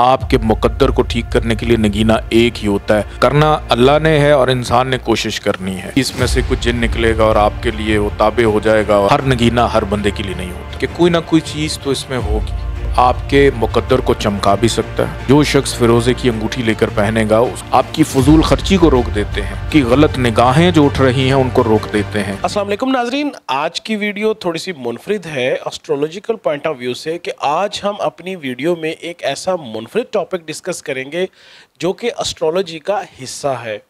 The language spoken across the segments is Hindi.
आपके मुकद्दर को ठीक करने के लिए नगीना एक ही होता है करना अल्लाह ने है और इंसान ने कोशिश करनी है इसमें से कुछ जिन निकलेगा और आपके लिए वो ताबे हो जाएगा हर नगीना हर बंदे के लिए नहीं होती कि कोई ना कोई चीज़ तो इसमें होगी आपके मुकद्दर को चमका भी सकता है जो शख्स फिरोजे की अंगूठी लेकर पहनेगा आपकी फजूल खर्ची को रोक देते हैं कि गलत निगाहें जो उठ रही हैं उनको रोक देते हैं असलम नाजरीन आज की वीडियो थोड़ी सी मुनफरद है एस्ट्रोलॉजिकल पॉइंट ऑफ व्यू से कि आज हम अपनी वीडियो में एक ऐसा मुनफरद टॉपिक डिस्कस करेंगे जो कि एस्ट्रोलॉजी का हिस्सा है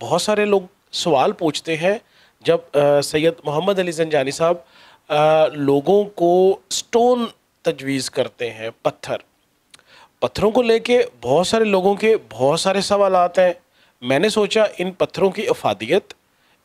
बहुत सारे लोग सवाल पूछते हैं जब सैयद मोहम्मद अली जंजानी साहब लोगों को स्टोन तजवीज़ करते हैं पत्थर पत्थरों को लेके बहुत सारे लोगों के बहुत सारे सवाल आते हैं मैंने सोचा इन पत्थरों की अफादियत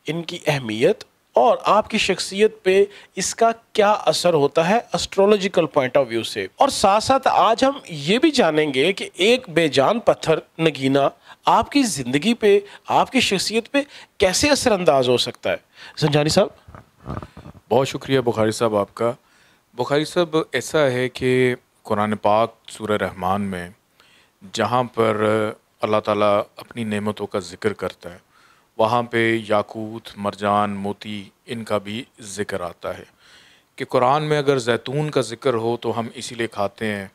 इनकी अहमियत और आपकी शख्सियत पे इसका क्या असर होता है एस्ट्रोलॉजिकल पॉइंट ऑफ व्यू से और साथ साथ आज हम ये भी जानेंगे कि एक बेजान पत्थर नगीना आपकी ज़िंदगी पे आपकी शख्सियत पे कैसे असरअंदाज हो सकता है संजानी साहब बहुत शुक्रिया बुखारी साहब आपका बुखारी साहब ऐसा है कि कुरान पाक सूर रहमान में जहाँ पर अल्लाह ताला अपनी नेमतों का ज़िक्र करता है वहाँ पे याकूत मरजान मोती इनका भी ज़िक्र आता है कि कुरान में अगर जैतून का ज़िक्र हो तो हम इसीलिए खाते हैं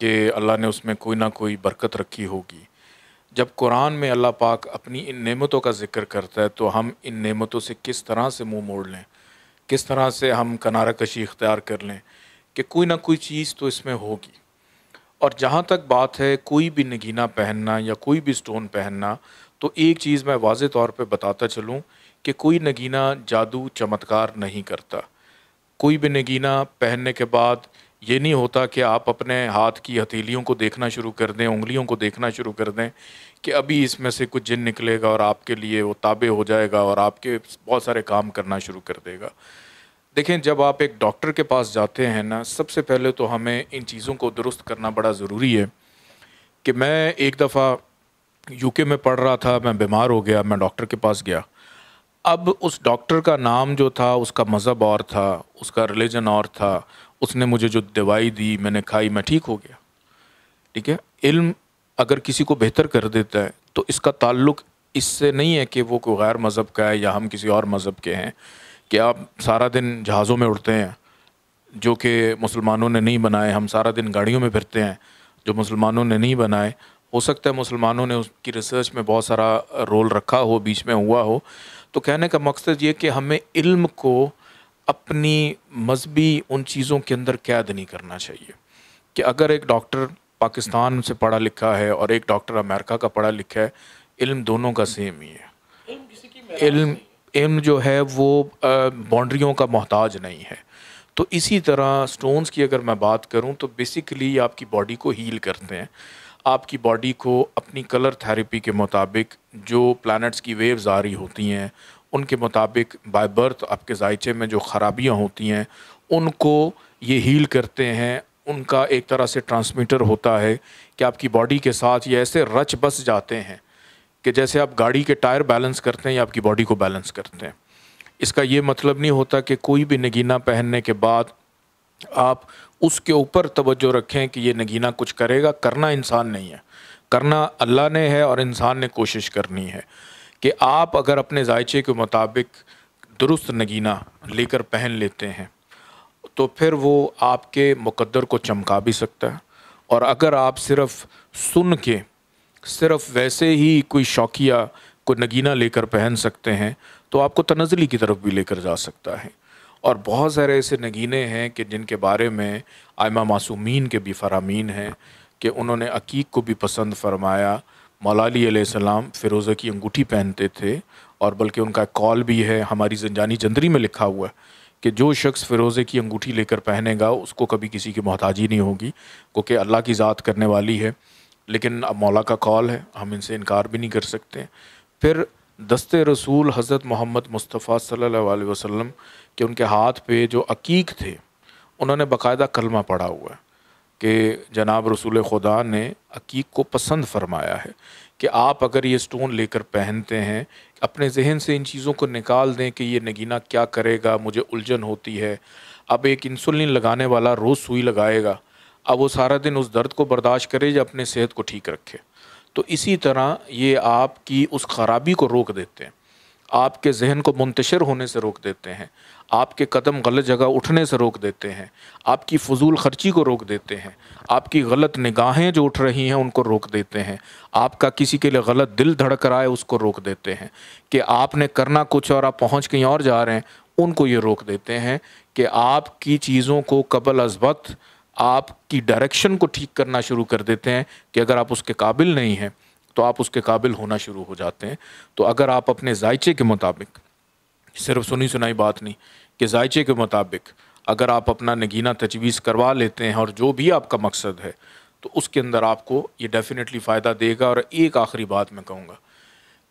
कि अल्लाह ने उसमें कोई ना कोई बरकत रखी होगी जब कुरान में अल्लाह पाक अपनी इन नेमतों का ज़िक्र करता है तो हम इन नेमतों से किस तरह से मुंह मोड़ लें किस तरह से हम कनारा कशी इख्तियार कर लें कि कोई ना कोई चीज़ तो इसमें होगी और जहाँ तक बात है कोई भी नगीना पहनना या कोई भी स्टोन पहनना तो एक चीज़ मैं वाज तौर पर बताता चलूँ कि कोई नगीना जादू चमत्कार नहीं करता कोई भी नगीना पहनने के बाद ये नहीं होता कि आप अपने हाथ की हथेलियों को देखना शुरू कर दें उंगलियों को देखना शुरू कर दें कि अभी इसमें से कुछ जिन निकलेगा और आपके लिए वो ताबे हो जाएगा और आपके बहुत सारे काम करना शुरू कर देगा देखें जब आप एक डॉक्टर के पास जाते हैं ना सबसे पहले तो हमें इन चीज़ों को दुरुस्त करना बड़ा ज़रूरी है कि मैं एक दफ़ा यूके में पढ़ रहा था मैं बीमार हो गया मैं डॉक्टर के पास गया अब उस डॉक्टर का नाम जो था उसका मज़हब और था उसका रिलीजन और था उसने मुझे जो दवाई दी मैंने खाई मैं ठीक हो गया ठीक है इल्म अगर किसी को बेहतर कर देता है तो इसका ताल्लुक इससे नहीं है कि वो कोई गैर मज़हब का है या हम किसी और मज़हब के हैं कि आप सारा दिन जहाज़ों में उड़ते हैं जो कि मुसलमानों ने नहीं बनाए हम सारा दिन गाड़ियों में फिरते हैं जो मुसलमानों ने नहीं बनाए हो सकता है मुसलमानों ने उसकी रिसर्च में बहुत सारा रोल रखा हो बीच में हुआ हो तो कहने का मकसद ये कि हमें इल्म को अपनी मजहबी उन चीज़ों के अंदर कैद नहीं करना चाहिए कि अगर एक डॉक्टर पाकिस्तान से पढ़ा लिखा है और एक डॉक्टर अमेरिका का पढ़ा लिखा है इल्म दोनों का सेम ही है इल्म इल्म जो है वो बाउंड्रियों का मोहताज नहीं है तो इसी तरह स्टोन्स की अगर मैं बात करूं तो बेसिकली आपकी बॉडी को हील करते हैं आपकी बॉडी को अपनी कलर थेरेपी के मुताबिक जो प्लैनेट्स की वेव्स आ रही होती हैं उनके मुताबिक बाय बर्थ आपके जायचे में जो ख़राबियाँ होती हैं उनको ये हील करते हैं उनका एक तरह से ट्रांसमीटर होता है कि आपकी बॉडी के साथ ये ऐसे रच बस जाते हैं कि जैसे आप गाड़ी के टायर बैलेंस करते हैं या आपकी बॉडी को बैलेंस करते हैं इसका ये मतलब नहीं होता कि कोई भी नगीना पहनने के बाद आप उसके ऊपर तवज्जो रखें कि ये नगीना कुछ करेगा करना इंसान नहीं है करना अल्लाह ने है और इंसान ने कोशिश करनी है कि आप अगर अपने जायचे के मुताबिक दुरुस्त नगीना लेकर पहन लेते हैं तो फिर वो आपके मुकद्दर को चमका भी सकता है और अगर आप सिर्फ सुन के सिर्फ वैसे ही कोई शौकिया को नगीना लेकर पहन सकते हैं तो आपको तनजली की तरफ भी लेकर जा सकता है और बहुत सारे ऐसे नगीने हैं कि जिनके बारे में आयमा मासूमीन के भी फरामीन हैं कि उन्होंने अकीक को भी पसंद फरमाया मौलाली सलाम फ़िरोज़े की अंगूठी पहनते थे और बल्कि उनका कॉल भी है हमारी जनजानी जंदरी में लिखा हुआ है कि जो शख्स फ़िरोज़े की अंगूठी लेकर पहनेगा उसको कभी किसी की मोहताजी नहीं होगी क्योंकि अल्लाह की ज़ात करने वाली है लेकिन अब मौला का कॉल है हम इनसे इनकार भी नहीं कर सकते फिर दस्त रसूल हज़रत मोहम्मद मुस्तफ़ा सल्ला वसम के उनके हाथ पे जो अकीक थे उन्होंने बाकायदा कलमा पढ़ा हुआ है कि जनाब रसूल खुदा ने अकीक को पसंद फरमाया है कि आप अगर ये स्टोन लेकर पहनते हैं अपने जहन से इन चीज़ों को निकाल दें कि ये नगीना क्या करेगा मुझे उलझन होती है अब एक इंसुलिन लगाने वाला रोज़ सुई लगाएगा अब वो सारा दिन उस दर्द को बर्दाश्त करे या अपने सेहत को ठीक रखे तो इसी तरह ये आपकी उस खराबी को रोक देते हैं आपके जहन को मुंतशर होने से रोक देते हैं आपके कदम गलत जगह उठने से रोक देते हैं आपकी फजूल खर्ची को रोक देते हैं आपकी गलत निगाहें जो उठ रही हैं उनको रोक देते हैं आपका किसी के लिए गलत दिल धड़क रहा है उसको रोक देते हैं कि आपने करना कुछ और आप पहुँच कहीं और जा रहे हैं उनको ये रोक देते हैं कि आपकी चीज़ों को कबल अजबत आपकी डायरेक्शन को ठीक करना शुरू कर देते हैं कि अगर आप उसके काबिल नहीं हैं तो आप उसके काबिल होना शुरू हो जाते हैं तो अगर आप अपने जायचे के मुताबिक सिर्फ सुनी सुनाई बात नहीं कि जायचे के मुताबिक अगर आप अपना नगीना तजवीज़ करवा लेते हैं और जो भी आपका मकसद है तो उसके अंदर आपको ये डेफिनेटली फ़ायदा देगा और एक आखिरी बात मैं कहूँगा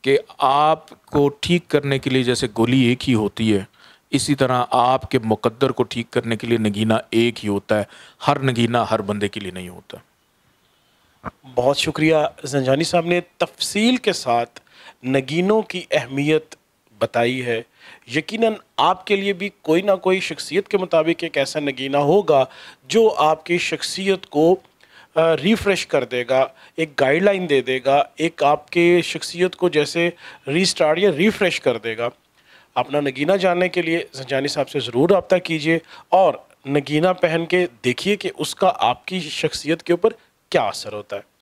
कि आपको ठीक करने के लिए जैसे गोली एक ही होती है इसी तरह आपके मुकद्दर को ठीक करने के लिए नगीना एक ही होता है हर नगीना हर बंदे के लिए नहीं होता बहुत शुक्रिया जंजानी साहब ने तफसील के साथ नगीनों की अहमियत बताई है यकीनन आपके लिए भी कोई ना कोई शख्सियत के मुताबिक एक ऐसा नगीना होगा जो आपकी शख्सियत को रिफ़्रेश कर देगा एक गाइडलाइन दे देगा एक आपके शख्सियत को जैसे रीस्टार्ट या रिफ़्रेश कर देगा अपना नगीना जानने के लिए जंजानी साहब से ज़रूर रबता कीजिए और नगीना पहन के देखिए कि उसका आपकी शख्सियत के ऊपर क्या असर होता है